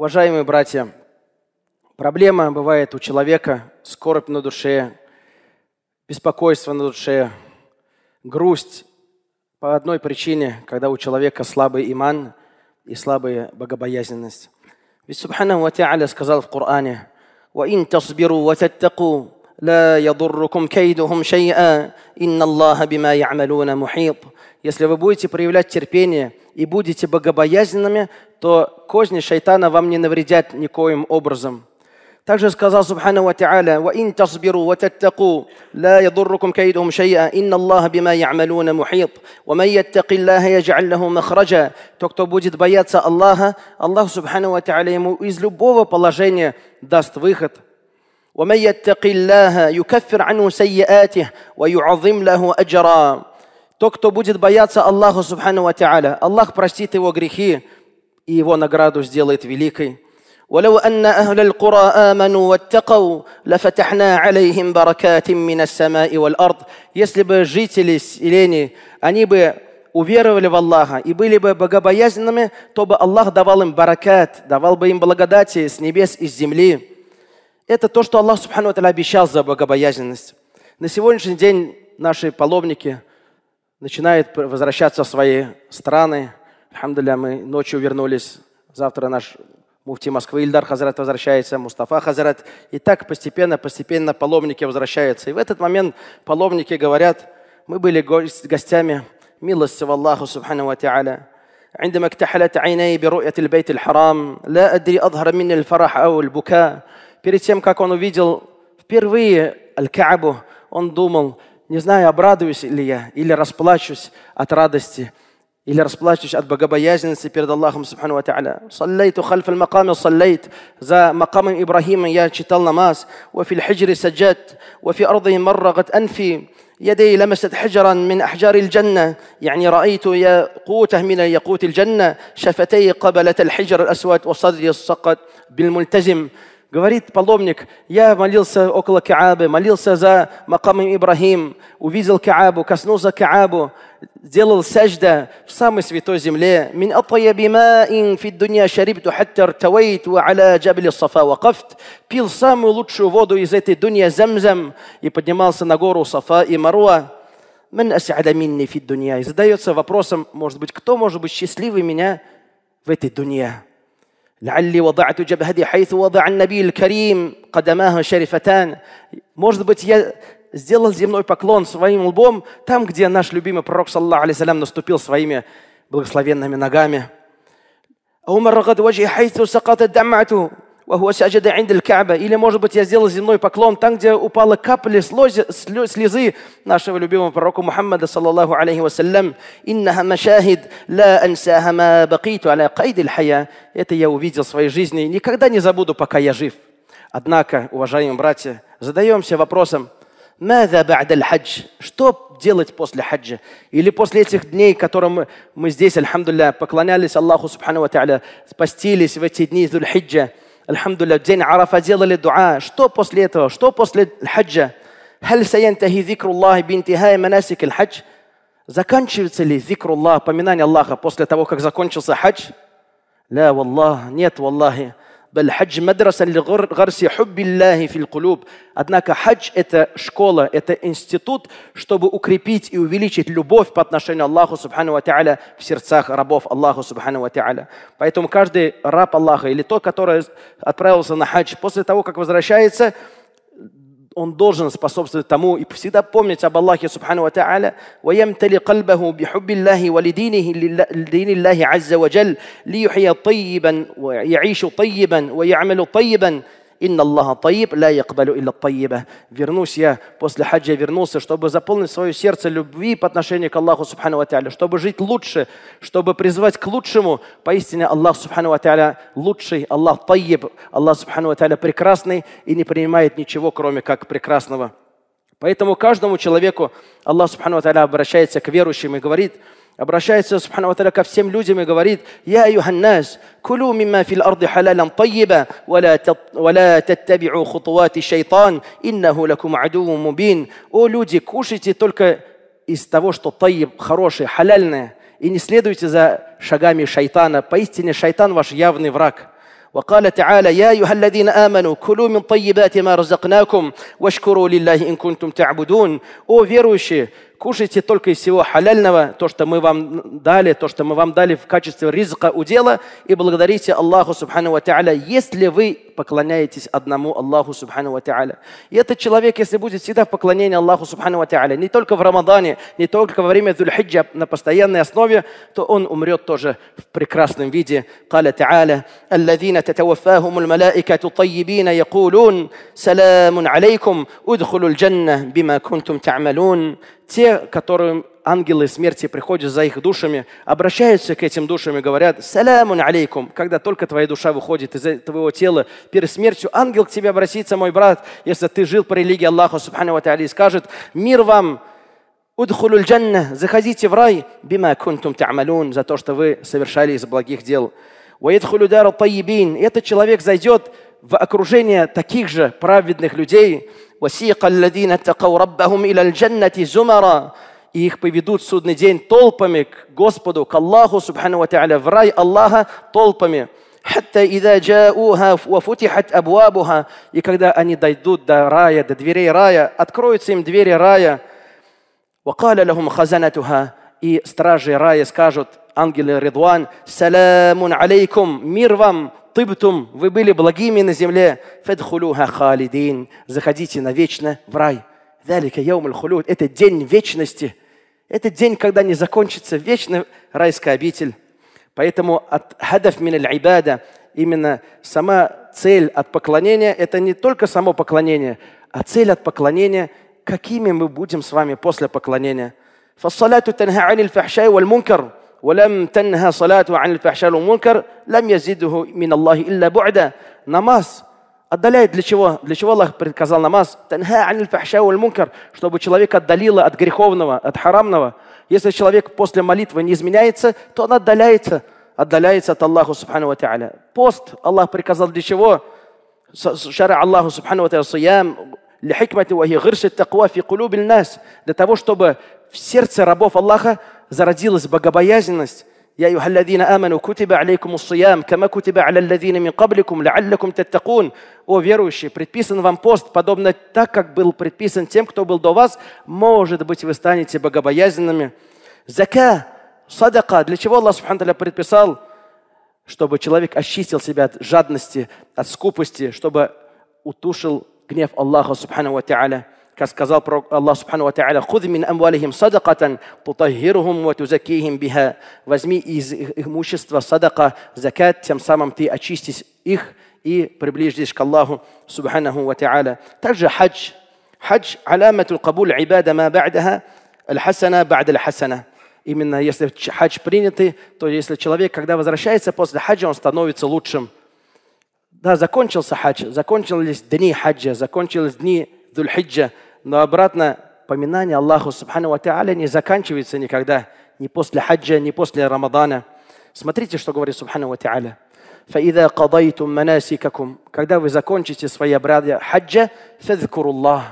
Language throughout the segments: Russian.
Уважаемые братья, проблема бывает у человека, скорбь на душе, беспокойство на душе, грусть по одной причине, когда у человека слабый иман и слабая богобоязненность. Ведь Субхану Ва сказал в Коране, وَإِن تَصْبِرُوا وَتَتَّقُوا لا يضركم كيدهم شيئا إن الله بما يعملون محيط Если вы будете проявлять терпение и будете богобоязненными, то козни шайтана вам не навредят никоим образом. Также сказал Субхану Ва Та'аля, «Ва ин тасбиру ва таттаку, ла ядуррукум каидум шайя, инна Аллаха бима я'малуна мухит, ва ман яттаки Аллаха ядж'аль махража». То, кто будет бояться Аллаха, Аллах Субхану Ва Та'аля ему из любого положения даст выход. «Ва ман яттаки Аллаха, юкаффир ану сайяатих, ва ю'азим лаху аджра». То, кто будет бояться Аллаха Субхану Ва Тааля, Аллах простит его грехи и его награду сделает великой. ولو أن أهل القرى آمنوا واتقوا لفتحنا عليهم بركات من السماء والأرض если бы жители селений, они бы уверовали в Аллаха и были бы богобоязненными, то бы Аллах давал им баракат, давал бы им благодати с небес и с земли. Это то, что Аллах Субхану обещал за богобоязненность. На сегодняшний день наши паломники – начинает возвращаться в свои страны. Алхамдуля, мы ночью вернулись. Завтра наш муфти Москвы Ильдар Хазрат возвращается, Мустафа Хазрат. И так постепенно, постепенно паломники возвращаются. И в этот момент паломники говорят, мы были гостями, милости в Аллаху Субхану Ва عندما اكتحلت عيني برؤية البيت الحرام لا أدري أظهر مني الفرح أو البكاء перед тем, как он увидел впервые Аль-Каабу, он думал, Не знаю, обрадуюсь ли я, или расплачусь от радости, или расплачусь от богобоязненности перед Аллахом Субхану Ва Та'аля. хальфа макаме саллейт. За макамом Ибрахима я читал намаз. Ва фил хиджри саджат. Ва фи ардхи маррагат анфи. يدي لمست حجرا من احجار الجنه يعني رايت ياقوته من ياقوت الجنه شفتي قبلت الحجر الاسود وصدري السقط بالملتزم Говорит паломник, я молился около Каабы, молился за Макамом Ибрахим, увидел Каабу, коснулся Каабу, делал сажда в самой святой земле. Мин фиддуния шарибту хаттар тавейту аля джабли сафа Пил самую лучшую воду из этой дунья замзам и поднимался на гору Сафа и Маруа. Мин асяда минни дунья. И задается вопросом, может быть, кто может быть счастливый меня в этой дунья? لعلي وضعت جبهتي حيث وضع النبي الكريم قدماه شريفتان Может быть, я сделал земной поклон своим лбом там, где наш любимый пророк, صلى الله عليه وسلم наступил своими благословенными ногами. أو مرقت وجهي حيث سقطت دمعته или, может быть, я сделал земной поклон там, где упала капля слезы нашего любимого пророка Мухаммада, саллаллаху алейхи вассалям. «Иннаха машахид ла ансаха бакиту аля кайдиль хая». Это я увидел в своей жизни никогда не забуду, пока я жив. Однако, уважаемые братья, задаемся вопросом, что делать после хаджа? Или после этих дней, которым мы здесь, альхамдулля, поклонялись Аллаху Субхану Ва Тааля, спастились в эти дни Зульхиджа, الحمد لله день عرفة делали дуа. Что после этого? Что после хаджа? هل سينتهي ذكر الله بانتهاء مناسك الحج? Заканчивается ли ذكر الله, поминание Аллаха после того, как закончился хадж? Ля, والله, нет, والله. Баль хадж мадраса гарси хуббилляхи фил кулюб. Однако хадж – это школа, это институт, чтобы укрепить и увеличить любовь по отношению Аллаху Субхану Ва Та'аля в сердцах рабов Аллаху Субхану Ва Та'аля. Поэтому каждый раб Аллаха или тот, который отправился на хадж, после того, как возвращается – он должен способствовать тому и всегда помнить об Аллахе Субхану Ва Та'аля وَيَمْتَلِ قَلْبَهُ بِحُبِّ اللَّهِ وَلِدِينِ اللَّهِ عَزَّ وَجَلْ لِيُحْيَ طَيِّبًا وَيَعِيشُ طَيِّبًا وَيَعْمَلُ طَيِّبًا «Инна Аллаха таиб, ля якбалю илля таиба». Вернусь я, после хаджа вернулся, чтобы заполнить свое сердце любви по отношению к Аллаху Субхану Ва Тааля, чтобы жить лучше, чтобы призвать к лучшему. Поистине Аллах Субхану Ва Тааля лучший, Аллах таиб, Аллах Субхану Ва Тааля прекрасный и не принимает ничего, кроме как прекрасного. Поэтому каждому человеку Аллах Субхану Ва Тааля обращается к верующим и говорит – обращается, سبحانه وتعالى, ко всем людям и говорит, يا أيها الناس, كلوا مما في الأرض حلالا طيبا ولا, تط... ولا تتبعوا خطوات الشيطان إنه لكم عدو مبين». О, люди, кушайте только из того, что طيب, хорошее, حلالное, и не следуйте за шагами шайтана. Поистине, шайтан ваш явный враг. وقال تعالى يا أيها الذين آمنوا كلوا من طيبات ما رزقناكم واشكروا لله إن كنتم تعبدون. О, верующие, кушайте только из всего халяльного, то, что мы вам дали, то, что мы вам дали в качестве ризка удела, и благодарите Аллаху Субхану Ва Та'аля, если вы поклоняетесь одному Аллаху Субхану Ва Та'аля. И этот человек, если будет всегда в поклонении Аллаху Субхану Ва Та'аля, не только в Рамадане, не только во время Дульхиджа на постоянной основе, то он умрет тоже в прекрасном виде. قال تعالى الذين تتوفاهم الملائكة طيبين يقولون سلام عليكم ادخلوا الجنة بما كنتم تعملون те, которым ангелы смерти приходят за их душами, обращаются к этим душам и говорят «Салямун алейкум». Когда только твоя душа выходит из э, твоего тела перед смертью, ангел к тебе обратится, мой брат, если ты жил по религии Аллаха, субхану ва и скажет «Мир вам, удхулюль джанна, заходите в рай, бима кунтум та'малун, за то, что вы совершали из благих дел». «Ваидхулю дару Этот человек зайдет в окружение таких же праведных людей – وسيق الذين اتقوا ربهم إلى الجنة زمرا их поведут в судный день толпами к Господу, к Аллаху, субхану ва в рай Аллаха толпами. حتى إذا جاءوها وفتحت أبوابها и когда они дойдут до рая, до дверей рая, откроются им двери рая. وقال لهم خزنتها и стражи рая скажут, ангелы Ридван, «Саламун алейкум, мир вам, тыбтум, вы были благими на земле, федхулюха халидин, заходите на вечно в рай. Далика яумуль хулюд, это день вечности. Это день, когда не закончится вечно райская обитель. Поэтому от хадаф мин айбада именно сама цель от поклонения, это не только само поклонение, а цель от поклонения, какими мы будем с вами после поклонения. ولم تنهى صلاته عن الفحشاء والمنكر لم يزده من الله إلا بعدا намаз отдаляет для чего? Для чего Аллах предказал намаз? Танха аниль мункар, чтобы человек отдалило от греховного, от харамного. Если человек после молитвы не изменяется, то он отдаляется, отдаляется от Аллаха субхану ва та'аля. Пост Аллах приказал для чего? Шара Аллаху субхану ва та'аля сиям, для хикмати ва хи гирси таква для того, чтобы в сердце рабов Аллаха зародилась богобоязненность, يا أيها الذين آمنوا كتب عليكم الصيام كما كتب على الذين من قبلكم لعلكم تتقون О верующие, предписан вам пост, подобно так, как был предписан тем, кто был до вас, может быть, вы станете богобоязненными. Зака, садака, для чего Аллах Субхану предписал? Чтобы человек очистил себя от жадности, от скупости, чтобы утушил гнев Аллаха Субхану Ва как сказал Аллах Субхану Ва Та'аля, «Худ мин амвалихим садакатан тутахирухум ва тузакихим биха». Возьми из их имущества садака, закат, тем самым ты очистишь их и приближишь к Аллаху Субхану Ва Та'аля. Также хадж. Хадж – аламату кабуль ибада ма ба'даха, аль-хасана ба'да аль-хасана. Именно если хадж принятый, то если человек, когда возвращается после хаджа, он становится лучшим. Да, закончился хадж, закончились дни хаджа, закончились дни Дульхиджа, но обратно поминание Аллаху Субхану Ва не заканчивается никогда, ни после хаджа, ни после Рамадана. Смотрите, что говорит Субхану Ва когда вы закончите свои обряды хаджа فذكروا الله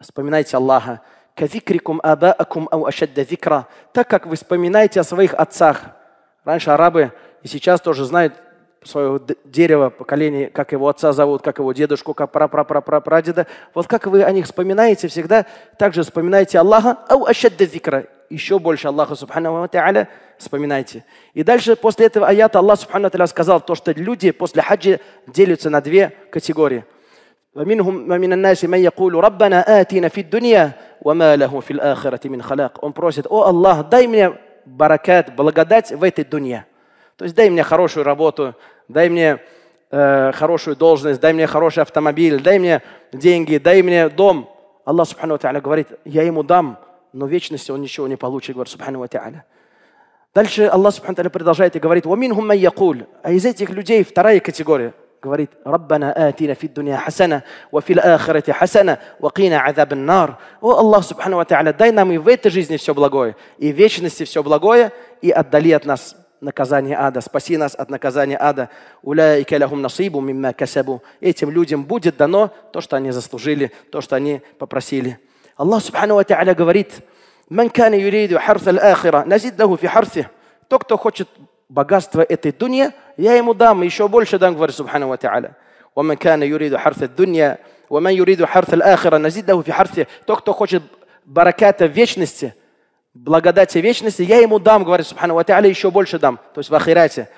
вспоминайте Аллаха كذكركم آباءكم أو أشد ذكرا так как вы вспоминаете о своих отцах раньше арабы и сейчас тоже знают своего дерева, поколение, как его отца зовут, как его дедушку, как прапрапрапрапрадеда. Вот как вы о них вспоминаете всегда, также вспоминайте Аллаха, ау ашадда зикра, еще больше Аллаха Субхану Тааля вспоминайте. И дальше после этого аята Аллах Субхану Тааля сказал то, что люди после хаджи делятся на две категории. Он просит, о Аллах, дай мне баракат, благодать в этой дунья. То есть дай мне хорошую работу, дай мне э, хорошую должность, дай мне хороший автомобиль, дай мне деньги, дай мне дом. Аллах Субхану Тааля говорит, я ему дам, но в вечности он ничего не получит, говорит Субхану Тааля. Дальше Аллах Субхану Тааля продолжает и говорит, А из этих людей вторая категория говорит, «Раббана атина фид дуния хасана, ва фил ахирати хасана, ва кина азаб нар». О Аллах Субхану Тааля, дай нам и в этой жизни все благое, и в вечности все благое, и отдали от нас наказания ада, спаси нас от наказания ада. Уляя Уляйка лягум насибу мимма касабу. Этим людям будет дано то, что они заслужили, то, что они попросили. Аллах Субхану Ва Та'аля говорит, "Мен кана юриду харса аль-ахира, назид лаху фи харсе». То, кто хочет богатство этой дунья, я ему дам, еще больше дам, говорит Субхану Ва Та'аля. ومن كان юриду حرث الدنيا ومن юриду حرث الآخرة Назид له في حرثه то кто хочет бараката вечности благодати вечности, я ему дам, говорит Субхану Ва еще больше дам, то есть в ахирате.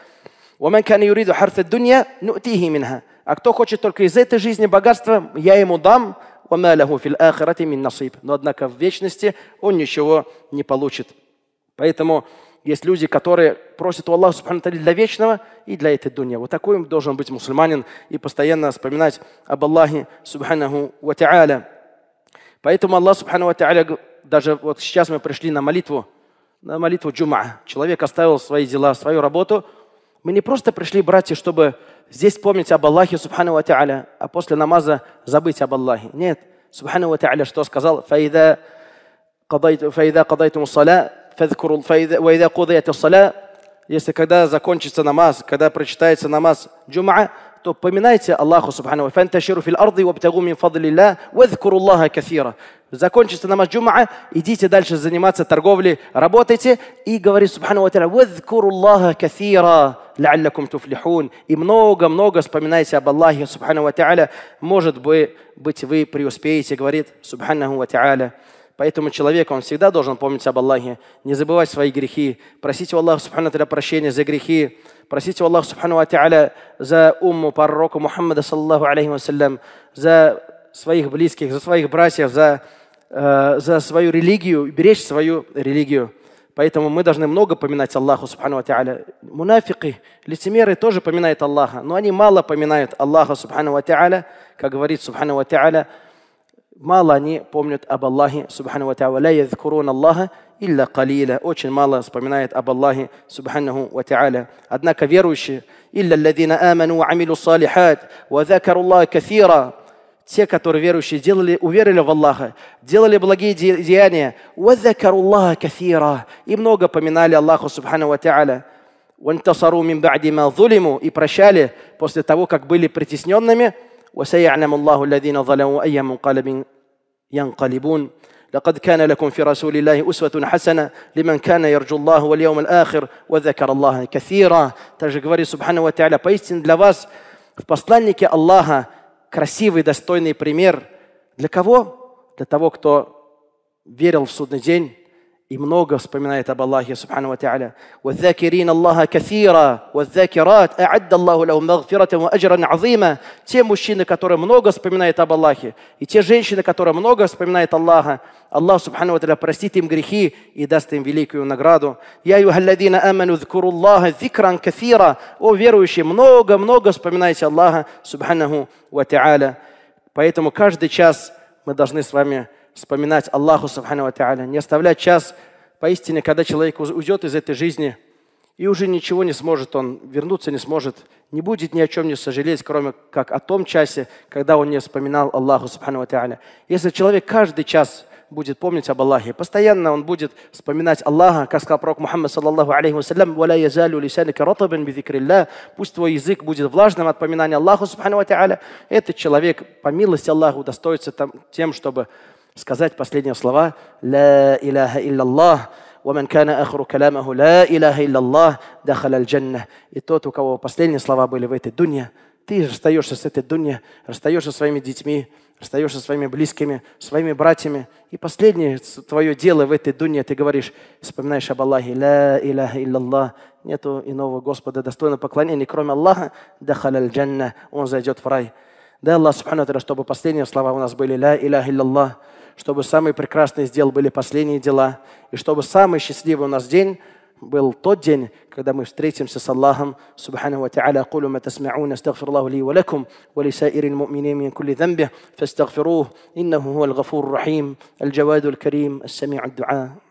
А кто хочет только из этой жизни богатства, я ему дам, но однако в вечности он ничего не получит. Поэтому есть люди, которые просят у Аллаха Субхану для вечного и для этой дунья. Вот такой должен быть мусульманин и постоянно вспоминать об Аллахе Субханаху Ва Поэтому Аллах Субхану Ва даже вот сейчас мы пришли на молитву, на молитву джума. Человек оставил свои дела, свою работу. Мы не просто пришли, братья, чтобы здесь помнить об Аллахе, субхану ва та'аля, а после намаза забыть об Аллахе. Нет. Субхану ва та'аля что сказал? فَإِذَا قَضَيْتُمُ الصَّلَاةِ فَذْكُرُوا وَإِذَا قُضِيَتِ الصَّلَاةِ Если когда закончится намаз, когда прочитается намаз джума, то поминайте Аллаху Субхану. Фанташиру фил арды вабтагу мин фадлилля вадхкуру Аллаха кафира. Закончится намаз джумаа, идите дальше заниматься торговлей, работайте и говори Субхану Ва вадхкуру Аллаха кафира ляллякум туфлихун. И много-много вспоминайте об Аллахе Субхану Ва Может быть, вы преуспеете, говорит Субхану Ва Поэтому человек, он всегда должен помнить об Аллахе, не забывать свои грехи, просить у Аллаха Субхану прощения за грехи, Просите у Аллаха Субхану Ати'аля за умму пророка Мухаммада, саллаху алейхи вассалям, за своих близких, за своих братьев, за, э, за свою религию, беречь свою религию. Поэтому мы должны много поминать Аллаха Субхану Ати'аля. Мунафики, лицемеры тоже поминают Аллаха, но они мало поминают Аллаха Субхану Ати'аля, как говорит Субхану Ати'аля, мало они помнят об Аллахе Субхану Ати'аля. Аллаха илля калиля. Очень мало вспоминает об Аллахе Субханаху ва Та'аля. Однако верующие, илля ладзина аману амилу салихат, ва закару Аллаха кафира. Те, которые верующие, делали, уверили в Аллаха, делали благие деяния. Ва закару Аллаха кафира. И много поминали Аллаху Субханаху ва Та'аля. وانتصروا من بعد ما ظلموا и прощали после того, как были притесненными. وسيعلم الله الذين ظلموا أي منقلب ينقلبون لقد كان لكم في رسول الله أسوة حسنة لمن كان يرجو الله واليوم الآخر وذكر الله كثيرا также говорит سبحانه وتعالى поистине для вас в посланнике Аллаха красивый достойный пример для кого? Для того, кто верил в судный день и много вспоминает об Аллахе Субхану Та'аля. وَالذَّاكِرِينَ اللَّهَ كَثِيرًا وَالذَّاكِرَاتْ أَعَدَّ اللَّهُ لَهُمْ مَغْفِرَةً وَأَجْرًا عَظِيمًا Те мужчины, которые много вспоминают об Аллахе, и те женщины, которые много вспоминают Аллаха, Аллах Субхану Та'аля простит им грехи и даст им великую награду. «Я юхалладина аману ذكروا الله ذكرا كثيرا» О верующие, много-много вспоминайте Аллаха Субхану Та'аля. Поэтому каждый час мы должны с вами вспоминать Аллаху Субхану Ва не оставлять час поистине, когда человек уйдет из этой жизни, и уже ничего не сможет он, вернуться не сможет, не будет ни о чем не сожалеть, кроме как о том часе, когда он не вспоминал Аллаху Субхану Ва Если человек каждый час будет помнить об Аллахе. Постоянно он будет вспоминать Аллаха, как сказал пророк Мухаммад, саллаллаху алейхи Пусть твой язык будет влажным от поминания Аллаха, субхану ва Этот человек, по милости Аллаху, достоится тем, чтобы сказать последние слова «Ла иляха илляллах» ومن كان آخر كلامه لا إله إلا الله دخل الجنة. И тот, у кого последние слова были в этой дунье, ты расстаешься с этой дунья, расстаешься со своими детьми, расстаешься со своими близкими, своими братьями. И последнее твое дело в этой дунье, ты говоришь, вспоминаешь об Аллахе, «Ла иляха илляллах», нету иного Господа достойно поклонения, кроме Аллаха, «Дахаляль джанна», он зайдет в рай. Да, Аллах, Субхану чтобы последние слова у нас были «Ла иляха илляллах», чтобы самые прекрасные из дел были последние дела, и чтобы самый счастливый у нас день был тот день, когда мы встретимся с Аллахом, субхану ва та'аля, кулю ма ли ва лакум, ва ли استغفر الله мин ولكم, ولسائر المؤمنين иннаху كل ذنب, فاستغفروه, إنه هو الغفور الرحيم, الجواد الكريم, السميع дуа